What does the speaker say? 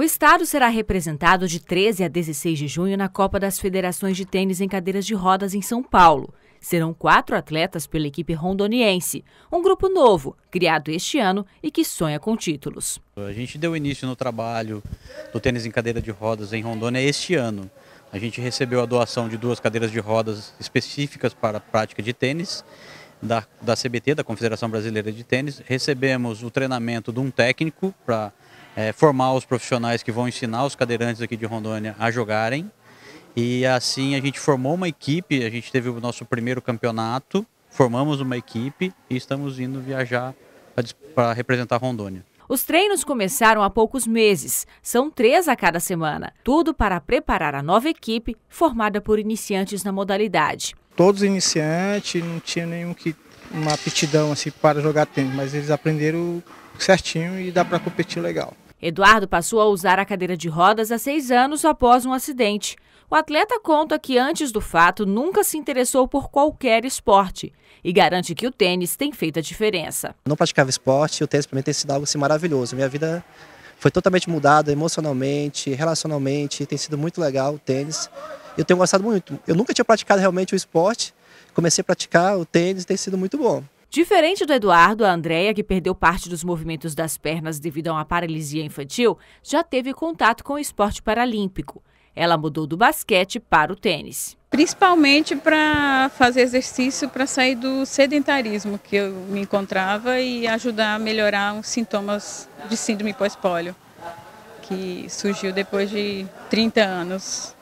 O estado será representado de 13 a 16 de junho na Copa das Federações de Tênis em Cadeiras de Rodas em São Paulo. Serão quatro atletas pela equipe rondoniense, um grupo novo, criado este ano e que sonha com títulos. A gente deu início no trabalho do tênis em cadeira de rodas em Rondônia este ano. A gente recebeu a doação de duas cadeiras de rodas específicas para a prática de tênis da, da CBT, da Confederação Brasileira de Tênis. Recebemos o treinamento de um técnico para é, formar os profissionais que vão ensinar os cadeirantes aqui de Rondônia a jogarem. E assim a gente formou uma equipe, a gente teve o nosso primeiro campeonato, formamos uma equipe e estamos indo viajar para representar Rondônia. Os treinos começaram há poucos meses, são três a cada semana. Tudo para preparar a nova equipe, formada por iniciantes na modalidade. Todos iniciantes, não tinha nenhum que uma aptidão assim para jogar tênis, mas eles aprenderam certinho e dá para competir legal. Eduardo passou a usar a cadeira de rodas há seis anos após um acidente. O atleta conta que antes do fato nunca se interessou por qualquer esporte e garante que o tênis tem feito a diferença. não praticava esporte, o tênis para mim tem sido algo assim, maravilhoso. Minha vida foi totalmente mudada emocionalmente, relacionalmente, tem sido muito legal o tênis. Eu tenho gostado muito. Eu nunca tinha praticado realmente o esporte, comecei a praticar o tênis e tem sido muito bom. Diferente do Eduardo, a Andréia, que perdeu parte dos movimentos das pernas devido a uma paralisia infantil, já teve contato com o esporte paralímpico. Ela mudou do basquete para o tênis. Principalmente para fazer exercício para sair do sedentarismo que eu me encontrava e ajudar a melhorar os sintomas de síndrome pós-pólio, que surgiu depois de 30 anos